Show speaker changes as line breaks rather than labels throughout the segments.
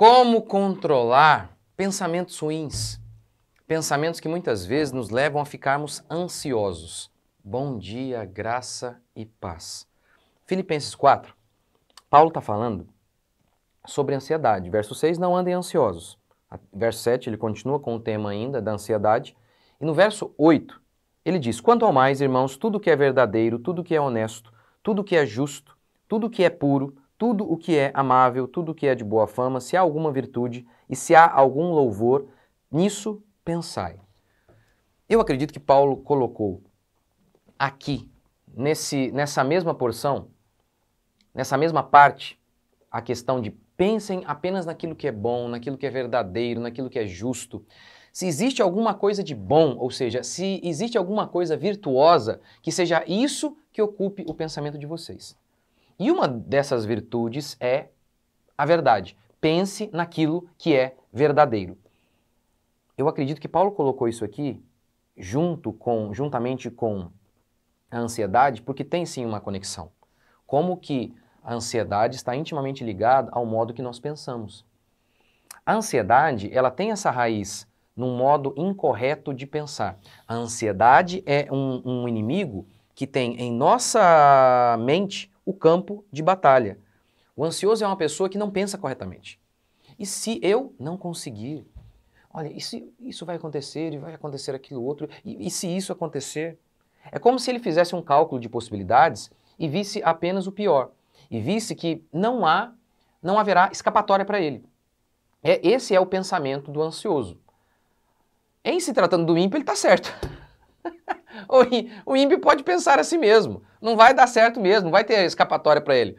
Como controlar pensamentos ruins? Pensamentos que muitas vezes nos levam a ficarmos ansiosos. Bom dia, graça e paz. Filipenses 4. Paulo está falando sobre ansiedade. Verso 6, não andem ansiosos. Verso 7, ele continua com o tema ainda da ansiedade. E no verso 8, ele diz: Quanto ao mais, irmãos, tudo que é verdadeiro, tudo que é honesto, tudo que é justo, tudo que é puro, tudo o que é amável, tudo o que é de boa fama, se há alguma virtude e se há algum louvor, nisso pensai. Eu acredito que Paulo colocou aqui, nesse, nessa mesma porção, nessa mesma parte, a questão de pensem apenas naquilo que é bom, naquilo que é verdadeiro, naquilo que é justo. Se existe alguma coisa de bom, ou seja, se existe alguma coisa virtuosa, que seja isso que ocupe o pensamento de vocês. E uma dessas virtudes é a verdade. Pense naquilo que é verdadeiro. Eu acredito que Paulo colocou isso aqui junto com, juntamente com a ansiedade, porque tem sim uma conexão. Como que a ansiedade está intimamente ligada ao modo que nós pensamos. A ansiedade, ela tem essa raiz num modo incorreto de pensar. A ansiedade é um, um inimigo que tem em nossa mente o campo de batalha. O ansioso é uma pessoa que não pensa corretamente. E se eu não conseguir? Olha, e se isso vai acontecer, e vai acontecer aquilo outro, e, e se isso acontecer? É como se ele fizesse um cálculo de possibilidades e visse apenas o pior, e visse que não há, não haverá escapatória para ele. É, esse é o pensamento do ansioso. Em se tratando do ímpio, ele está certo. o ímpio pode pensar a si mesmo. Não vai dar certo mesmo, não vai ter escapatória para ele.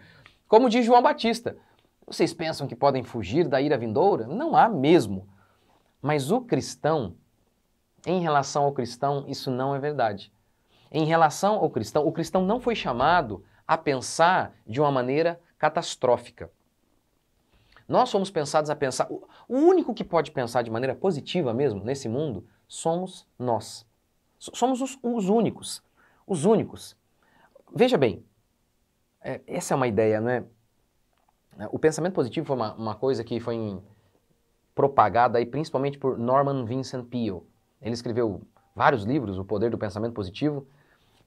Como diz João Batista, vocês pensam que podem fugir da ira vindoura? Não há mesmo. Mas o cristão, em relação ao cristão, isso não é verdade. Em relação ao cristão, o cristão não foi chamado a pensar de uma maneira catastrófica. Nós somos pensados a pensar. O único que pode pensar de maneira positiva mesmo nesse mundo somos nós. Somos os, os únicos. Os únicos. Veja bem, é, essa é uma ideia, né? É, o pensamento positivo foi uma, uma coisa que foi propagada aí principalmente por Norman Vincent Peale. Ele escreveu vários livros, O Poder do Pensamento Positivo,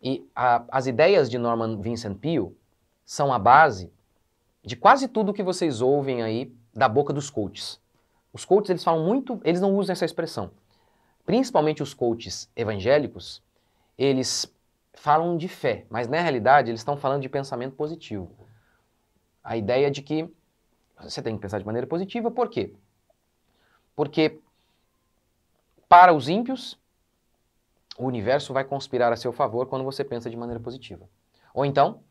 e a, as ideias de Norman Vincent Peale são a base de quase tudo que vocês ouvem aí da boca dos coaches. Os coaches eles falam muito, eles não usam essa expressão, principalmente os coaches evangélicos, eles falam de fé, mas na realidade eles estão falando de pensamento positivo. A ideia de que você tem que pensar de maneira positiva, por quê? Porque para os ímpios, o universo vai conspirar a seu favor quando você pensa de maneira positiva. Ou então,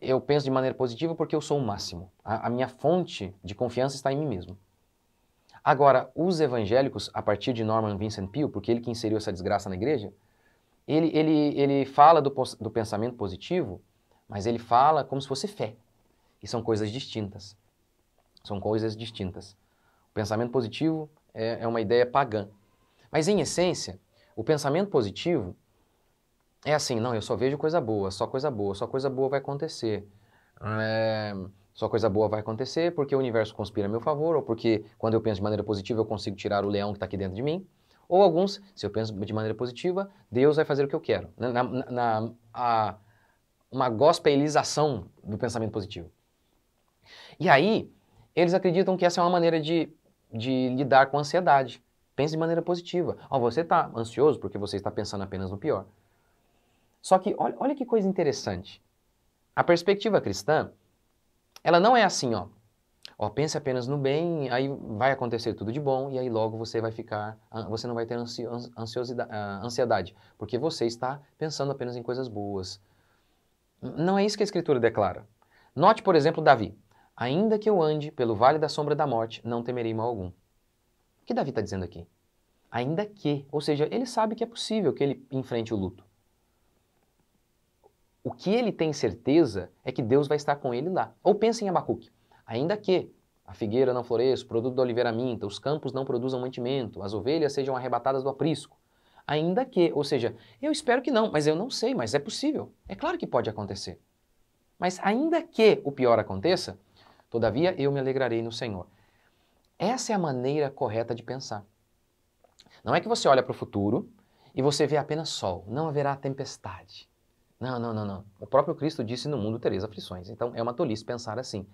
eu penso de maneira positiva porque eu sou o máximo. A, a minha fonte de confiança está em mim mesmo. Agora, os evangélicos, a partir de Norman Vincent Peale, porque ele que inseriu essa desgraça na igreja, ele, ele, ele fala do, do pensamento positivo, mas ele fala como se fosse fé. E são coisas distintas. São coisas distintas. O pensamento positivo é, é uma ideia pagã. Mas, em essência, o pensamento positivo é assim: não, eu só vejo coisa boa, só coisa boa, só coisa boa vai acontecer. É, só coisa boa vai acontecer porque o universo conspira a meu favor, ou porque quando eu penso de maneira positiva eu consigo tirar o leão que está aqui dentro de mim. Ou alguns, se eu penso de maneira positiva, Deus vai fazer o que eu quero. Na, na, na a, uma gospelização do pensamento positivo. E aí, eles acreditam que essa é uma maneira de, de lidar com a ansiedade. Pense de maneira positiva. Oh, você está ansioso porque você está pensando apenas no pior. Só que olha, olha que coisa interessante. A perspectiva cristã ela não é assim, ó. Ó, pense apenas no bem, aí vai acontecer tudo de bom e aí logo você vai ficar, ah, você não vai ter ansiosidade, ah, ansiedade, porque você está pensando apenas em coisas boas. Não é isso que a escritura declara. Note, por exemplo, Davi. Ainda que eu ande pelo vale da sombra da morte, não temerei mal algum. O que Davi está dizendo aqui? Ainda que, ou seja, ele sabe que é possível que ele enfrente o luto. O que ele tem certeza é que Deus vai estar com ele lá. Ou pensa em Abacuque. Ainda que a figueira não floresça, o produto da oliveira minta, os campos não produzam mantimento, as ovelhas sejam arrebatadas do aprisco. Ainda que, ou seja, eu espero que não, mas eu não sei, mas é possível. É claro que pode acontecer. Mas ainda que o pior aconteça, todavia eu me alegrarei no Senhor. Essa é a maneira correta de pensar. Não é que você olha para o futuro e você vê apenas sol, não haverá tempestade, não, não, não, não. O próprio Cristo disse: no mundo tereis aflições. Então é uma tolice pensar assim.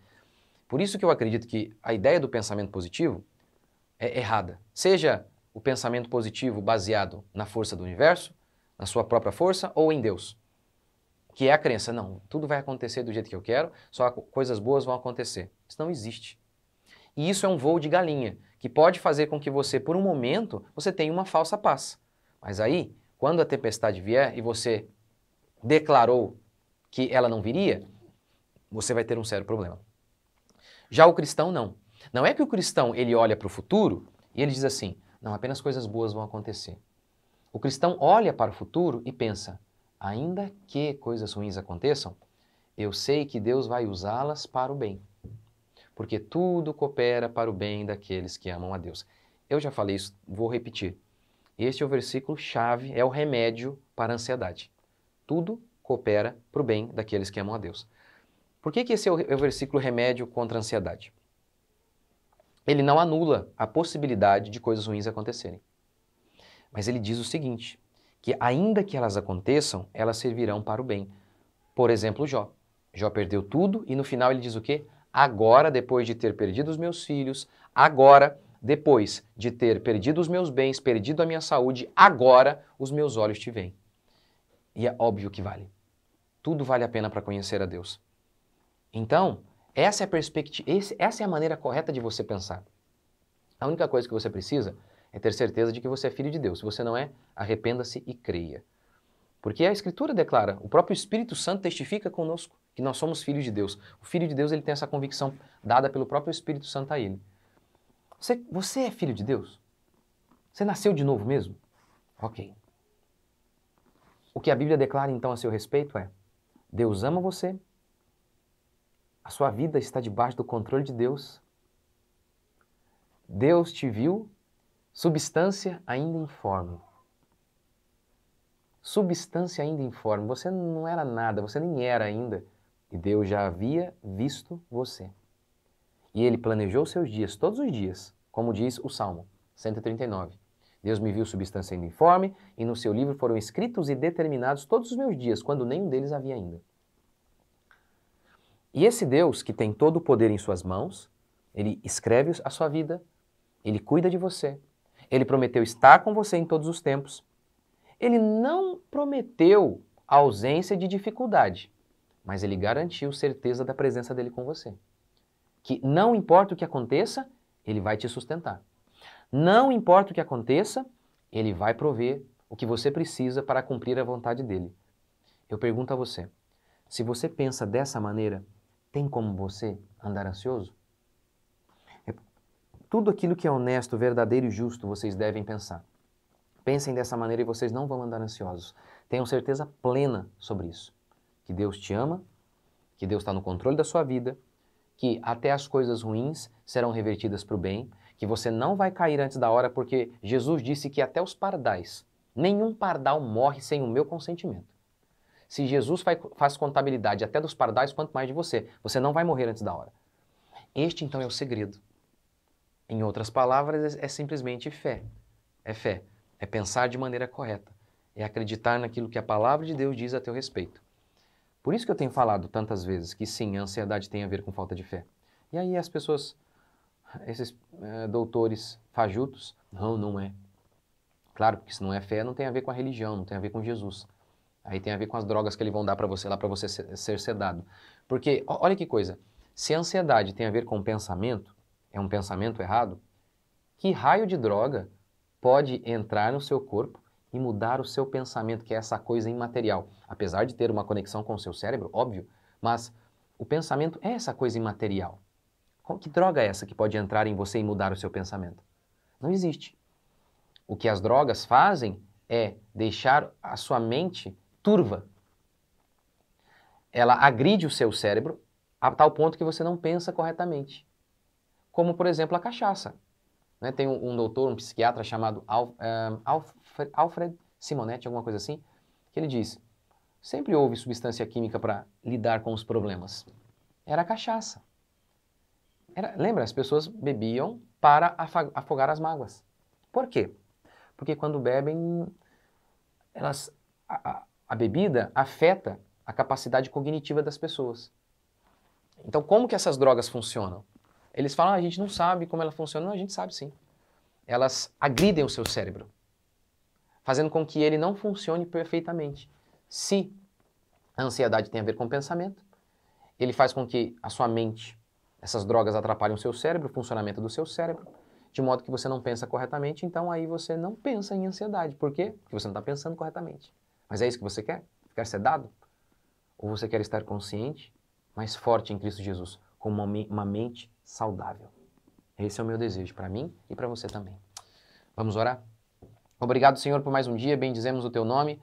Por isso que eu acredito que a ideia do pensamento positivo é errada. Seja o pensamento positivo baseado na força do universo, na sua própria força ou em Deus, que é a crença: não, tudo vai acontecer do jeito que eu quero, só coisas boas vão acontecer. Isso não existe. E isso é um voo de galinha, que pode fazer com que você, por um momento, você tenha uma falsa paz. Mas aí, quando a tempestade vier e você declarou que ela não viria, você vai ter um sério problema. Já o cristão não. Não é que o cristão ele olha para o futuro e ele diz assim: não, apenas coisas boas vão acontecer. O cristão olha para o futuro e pensa: ainda que coisas ruins aconteçam, eu sei que Deus vai usá-las para o bem. Porque tudo coopera para o bem daqueles que amam a Deus. Eu já falei isso, vou repetir. Este é o versículo chave, é o remédio para a ansiedade tudo coopera para o bem daqueles que amam a Deus. Por que, que esse é o, é o versículo remédio contra a ansiedade? Ele não anula a possibilidade de coisas ruins acontecerem. Mas ele diz o seguinte: que ainda que elas aconteçam, elas servirão para o bem. Por exemplo, Jó. Jó perdeu tudo e no final ele diz o quê? Agora, depois de ter perdido os meus filhos, agora, depois de ter perdido os meus bens, perdido a minha saúde, agora os meus olhos te veem. E é óbvio que vale. Tudo vale a pena para conhecer a Deus. Então, essa é a perspectiva, essa é a maneira correta de você pensar. A única coisa que você precisa é ter certeza de que você é filho de Deus. Se você não é, arrependa-se e creia. Porque a Escritura declara, o próprio Espírito Santo testifica conosco que nós somos filhos de Deus. O filho de Deus ele tem essa convicção dada pelo próprio Espírito Santo a ele. Você, você é filho de Deus? Você nasceu de novo mesmo? Ok. O que a Bíblia declara então a seu respeito é: Deus ama você, a sua vida está debaixo do controle de Deus, Deus te viu, substância ainda informe. Substância ainda informe. Você não era nada, você nem era ainda. E Deus já havia visto você. E Ele planejou seus dias, todos os dias, como diz o Salmo 139. Deus me viu substância informe, e no seu livro foram escritos e determinados todos os meus dias, quando nenhum deles havia ainda. E esse Deus que tem todo o poder em suas mãos, ele escreve a sua vida, ele cuida de você, ele prometeu estar com você em todos os tempos. Ele não prometeu a ausência de dificuldade, mas ele garantiu certeza da presença dele com você. Que não importa o que aconteça, ele vai te sustentar. Não importa o que aconteça, ele vai prover o que você precisa para cumprir a vontade dele. Eu pergunto a você: se você pensa dessa maneira, tem como você andar ansioso? É, tudo aquilo que é honesto, verdadeiro e justo vocês devem pensar. Pensem dessa maneira e vocês não vão andar ansiosos. Tenham certeza plena sobre isso. Que Deus te ama, que Deus está no controle da sua vida, que até as coisas ruins serão revertidas para o bem que você não vai cair antes da hora, porque Jesus disse que até os pardais, nenhum pardal morre sem o meu consentimento. Se Jesus faz contabilidade até dos pardais, quanto mais de você, você não vai morrer antes da hora. Este então é o segredo. Em outras palavras, é, é simplesmente fé. É fé. É pensar de maneira correta. É acreditar naquilo que a palavra de Deus diz a teu respeito. Por isso que eu tenho falado tantas vezes que sim, a ansiedade tem a ver com falta de fé. E aí as pessoas esses é, doutores fajutos, não, não é. Claro, porque se não é fé, não tem a ver com a religião, não tem a ver com Jesus. Aí tem a ver com as drogas que eles vão dar para você lá para você ser, sedado. Porque olha que coisa, se a ansiedade tem a ver com pensamento, é um pensamento errado, que raio de droga pode entrar no seu corpo e mudar o seu pensamento, que é essa coisa imaterial, apesar de ter uma conexão com o seu cérebro, óbvio, mas o pensamento é essa coisa imaterial que droga é essa que pode entrar em você e mudar o seu pensamento? Não existe. O que as drogas fazem é deixar a sua mente turva. Ela agride o seu cérebro a tal ponto que você não pensa corretamente. Como, por exemplo, a cachaça. Né? Tem um, um, doutor, um psiquiatra chamado Al, um, eh, Alfred, Alfred Simonetti, alguma coisa assim, que ele diz: sempre houve substância química para lidar com os problemas. Era a cachaça. Era, lembra, as pessoas bebiam para afogar as mágoas. Por quê? Porque quando bebem, elas, a, a bebida afeta a capacidade cognitiva das pessoas. Então, como que essas drogas funcionam? Eles falam, ah, a gente não sabe como ela funciona. Não, a gente sabe sim. Elas agridem o seu cérebro, fazendo com que ele não funcione perfeitamente. Se a ansiedade tem a ver com pensamento, ele faz com que a sua mente essas drogas atrapalham o seu cérebro, o funcionamento do seu cérebro, de modo que você não pensa corretamente, então aí você não pensa em ansiedade. Por quê? Porque você não está pensando corretamente. Mas é isso que você quer? Ficar sedado? Ou você quer estar consciente, mais forte em Cristo Jesus, com uma, uma mente saudável? Esse é o meu desejo para mim e para você também. Vamos orar? Obrigado, Senhor, por mais um dia, bendizemos o teu nome.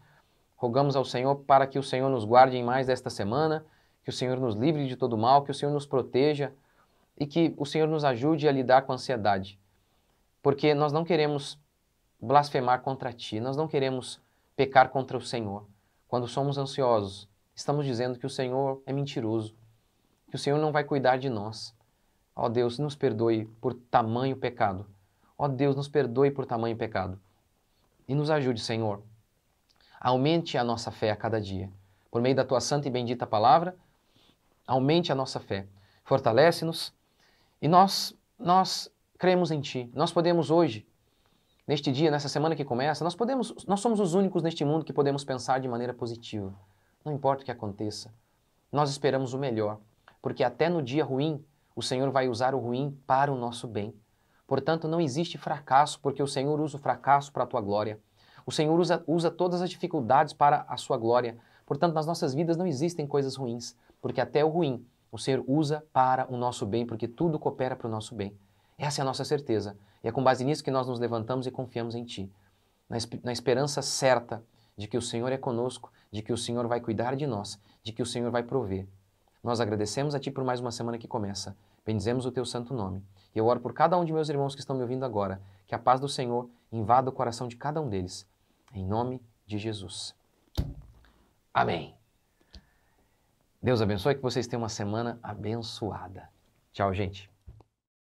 Rogamos ao Senhor para que o Senhor nos guarde em mais desta semana, que o Senhor nos livre de todo mal, que o Senhor nos proteja e que o Senhor nos ajude a lidar com a ansiedade, porque nós não queremos blasfemar contra ti, nós não queremos pecar contra o Senhor. Quando somos ansiosos, estamos dizendo que o Senhor é mentiroso, que o Senhor não vai cuidar de nós. Ó oh Deus, nos perdoe por tamanho pecado. Ó oh Deus, nos perdoe por tamanho pecado. E nos ajude, Senhor. Aumente a nossa fé a cada dia. Por meio da tua santa e bendita palavra, aumente a nossa fé. Fortalece-nos e nós, nós cremos em Ti. Nós podemos hoje, neste dia, nessa semana que começa, nós podemos, nós somos os únicos neste mundo que podemos pensar de maneira positiva. Não importa o que aconteça, nós esperamos o melhor, porque até no dia ruim, o Senhor vai usar o ruim para o nosso bem. Portanto, não existe fracasso, porque o Senhor usa o fracasso para a tua glória. O Senhor usa, usa todas as dificuldades para a sua glória. Portanto, nas nossas vidas não existem coisas ruins, porque até o ruim o Senhor usa para o nosso bem, porque tudo coopera para o nosso bem. Essa é a nossa certeza. E é com base nisso que nós nos levantamos e confiamos em Ti. Na, esp na esperança certa de que o Senhor é conosco, de que o Senhor vai cuidar de nós, de que o Senhor vai prover. Nós agradecemos a Ti por mais uma semana que começa. Bendizemos o Teu santo nome. E eu oro por cada um de meus irmãos que estão me ouvindo agora, que a paz do Senhor invada o coração de cada um deles. Em nome de Jesus. Amém. Deus abençoe que vocês tenham uma semana abençoada. Tchau, gente.